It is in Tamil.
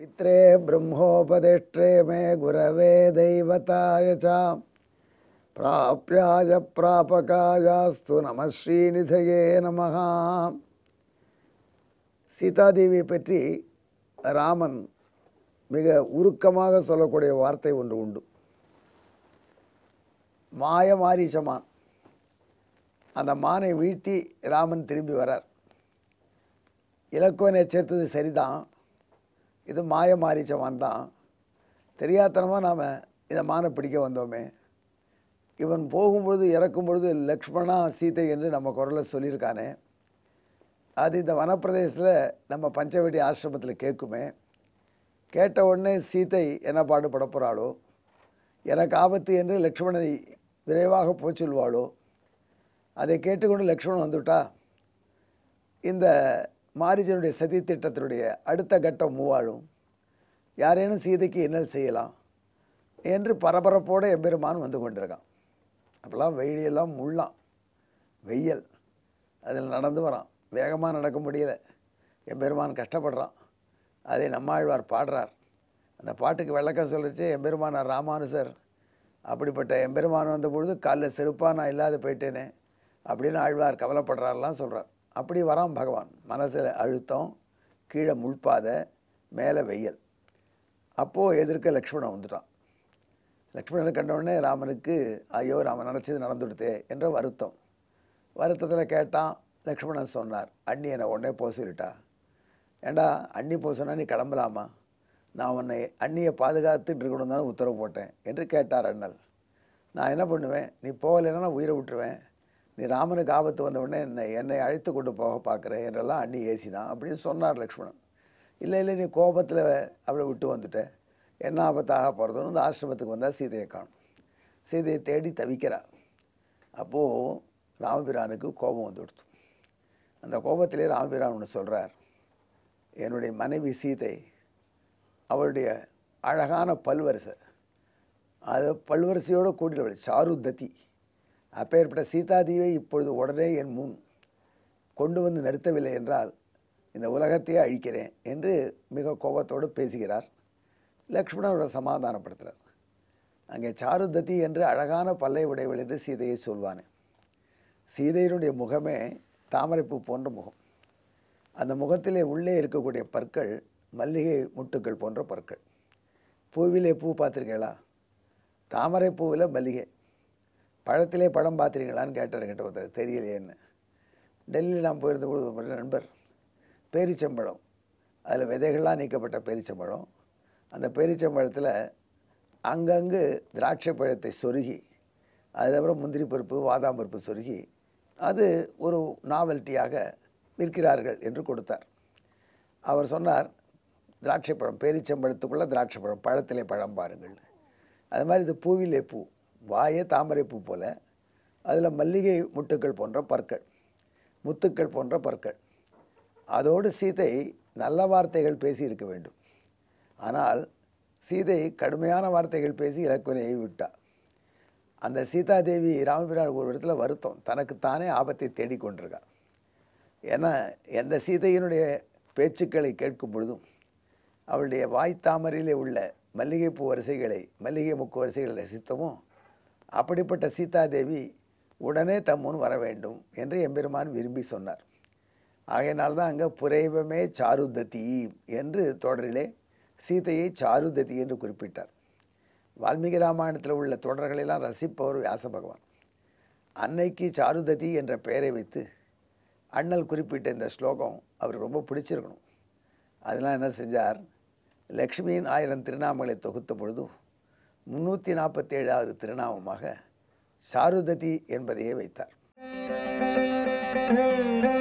पित्रे ब्रह्मोपदिष्टे மே குரவே தெய்வத்தாய பிராப்பியாய பிராபகாயாஸ்து நம ஸ்ரீநிதையே நம சீதாதேவியை பற்றி ராமன் மிக உருக்கமாக சொல்லக்கூடிய வார்த்தை ஒன்று உண்டு மாய மாரீசமான் அந்த மானை வீழ்த்தி ராமன் திரும்பி வரார் இலக்குவனை சேர்த்தது சரிதான் இது மாய மாரிச்சவன் தான் தெரியாத்தனமாக நாம் இந்த மானை பிடிக்க வந்தோமே இவன் போகும்பொழுது இறக்கும் பொழுது லக்ஷ்மணா சீதை என்று நம்ம குரலை சொல்லியிருக்கானே அது இந்த வனப்பிரதேசத்தில் நம்ம பஞ்சவடி ஆசிரமத்தில் கேட்குமே கேட்ட உடனே சீதை என்ன பாடு படப்போகிறாளோ எனக்கு ஆபத்து என்று லக்ஷ்மணனை விரைவாக போச்சொல்வாளோ அதை கேட்டுக்கொண்டு லக்ஷ்மணன் வந்துவிட்டா இந்த மாரிஜனுடைய சதி திட்டத்தினுடைய அடுத்த கட்டம் மூவாழும் யாரேனும் சீதைக்கு என்ன செய்யலாம் என்று பரபரப்போடு எம்பெருமான் வந்து கொண்டிருக்கான் அப்போல்லாம் வெயிலெல்லாம் முள்ளான் வெயில் அதில் நடந்து வரான் வேகமாக நடக்க முடியல எம்பெருமான் கஷ்டப்படுறான் அதை நம்மாழ்வார் பாடுறார் அந்த பாட்டுக்கு விளக்க சொல்லிச்சு எம்பெருமானார் ராமானுசர் அப்படிப்பட்ட எம்பெருமான் வந்த பொழுது காலில் செருப்பாக நான் இல்லாத போயிட்டேனே அப்படின்னு ஆழ்வார் கவலைப்படுறாருலாம் சொல்கிறார் அப்படி வரான் பகவான் மனசில் அழுத்தம் கீழே முள்பாதை மேலே வெயில் அப்போது எதிர்க்க லக்ஷ்மணன் வந்துட்டான் லக்ஷ்மணனை கண்டவுடனே ராமனுக்கு ஐயோ ராமன் நினச்சது நடந்துடுதே என்ற வருத்தம் வருத்தத்தில் கேட்டான் லக்ஷ்மணன் சொன்னார் அண்ணி என்னை உடனே போக சொல்லிட்டா ஏண்டா அண்ணி போக சொன்னால் நீ கிளம்பலாமா நான் உன்னை அண்ணியை பாதுகாத்துட்டு இருக்கணும் தானே உத்தரவு போட்டேன் என்று கேட்டார் அண்ணல் நான் என்ன பண்ணுவேன் நீ போகலைன்னா நான் உயிரை விட்டுருவேன் நீ ராமனுக்கு ஆபத்து வந்த உடனே என்னை என்னை அழைத்து கொண்டு போக பார்க்குற என்றெல்லாம் அண்ணி ஏசினான் அப்படின்னு சொன்னார் லக்ஷ்மணன் இல்லை இல்லை நீ கோபத்தில் அவளை விட்டு வந்துட்ட என்ன ஆபத்தாக போகிறதுன்னு வந்து ஆசிரமத்துக்கு வந்தால் சீதையை காணும் சீதையை தேடி தவிக்கிறா அப்போது ராமபிரானுக்கு கோபம் வந்து கொடுத்து அந்த கோபத்திலே ராமபிரான் ஒன்று சொல்கிறார் என்னுடைய மனைவி சீதை அவளுடைய அழகான பல்வரிசை அது பல்வரிசையோடு கூட்டில் சாரு தத்தி அப்பேற்பட்ட சீதாதீவை இப்பொழுது உடனே என் முன் கொண்டு வந்து நிறுத்தவில்லை என்றால் இந்த உலகத்தையே அழிக்கிறேன் என்று மிக கோபத்தோடு பேசுகிறார் லக்ஷ்மணனோட சமாதானப்படுத்துகிறார் அங்கே சாருதத்தி என்று அழகான பல்லை உடைவள் என்று சீதையை சொல்வானே சீதையினுடைய முகமே தாமரைப்பூ போன்ற முகம் அந்த முகத்திலே உள்ளே இருக்கக்கூடிய பற்கள் மல்லிகை முட்டுக்கள் போன்ற பற்கள் பூவிலே பூ பார்த்துருக்கீங்களா தாமரை பூவில் மல்லிகை பழத்திலே படம் பார்த்துறீங்களான்னு கேட்டார் என்கிட்ட ஒருத்தர் தெரியலையேன்னு டெல்லியில் நான் போயிருந்த கொடுத்த ஒரு நண்பர் பேரிச்சம்பழம் அதில் விதைகள்லாம் நீக்கப்பட்ட பேரிச்சம்பழம் அந்த பேரிச்சம்பழத்தில் அங்கங்கு திராட்சை பழத்தை சொருகி அதுக்கப்புறம் முந்திரி பருப்பு வாதாம் பருப்பு சொருகி அது ஒரு நாவல்ட்டியாக விற்கிறார்கள் என்று கொடுத்தார் அவர் சொன்னார் திராட்சை பழம் பேரிச்சம்பழத்துக்குள்ளே திராட்சை பழம் பழத்திலே பழம் பாருங்கள் அது மாதிரி இது பூவிலே பூ வாயே தாமரைப்பூ போல் அதில் மல்லிகை முட்டுக்கள் போன்ற பற்கள் முத்துக்கள் போன்ற பற்கள் அதோடு சீதை நல்ல வார்த்தைகள் பேசி இருக்க வேண்டும் ஆனால் சீதை கடுமையான வார்த்தைகள் பேசி இலக்குவனையை விட்டாள் அந்த சீதாதேவி ராமபிரான் ஒரு இடத்துல வருத்தம் தனக்குத்தானே ஆபத்தை தேடிக்கொண்டிருக்கா ஏன்னா எந்த சீதையினுடைய பேச்சுக்களை கேட்கும் பொழுதும் அவளுடைய வாய் தாமரையிலே உள்ள மல்லிகைப்பூ வரிசைகளை மல்லிகை முக்கு வரிசைகளை ரசித்தமோ அப்படிப்பட்ட சீதாதேவி உடனே தம்முன் வர வேண்டும் என்று எம்பெருமான் விரும்பி சொன்னார் தான் அங்கே புரைவமே சாருததி என்று தொடரிலே சீதையை சாருததி என்று குறிப்பிட்டார் வால்மீகி ராமாயணத்தில் உள்ள தொடர்களெல்லாம் ரசிப்பவர் வியாச பகவான் அன்னைக்கு சாருததி என்ற பெயரை வைத்து அண்ணல் குறிப்பிட்ட இந்த ஸ்லோகம் அவர் ரொம்ப பிடிச்சிருக்கணும் அதெல்லாம் என்ன செஞ்சார் லக்ஷ்மியின் ஆயிரம் திருநாமங்களை தொகுத்த பொழுது முன்னூற்றி நாற்பத்தேழாவது திருநாமமாக சாருததி என்பதையே வைத்தார்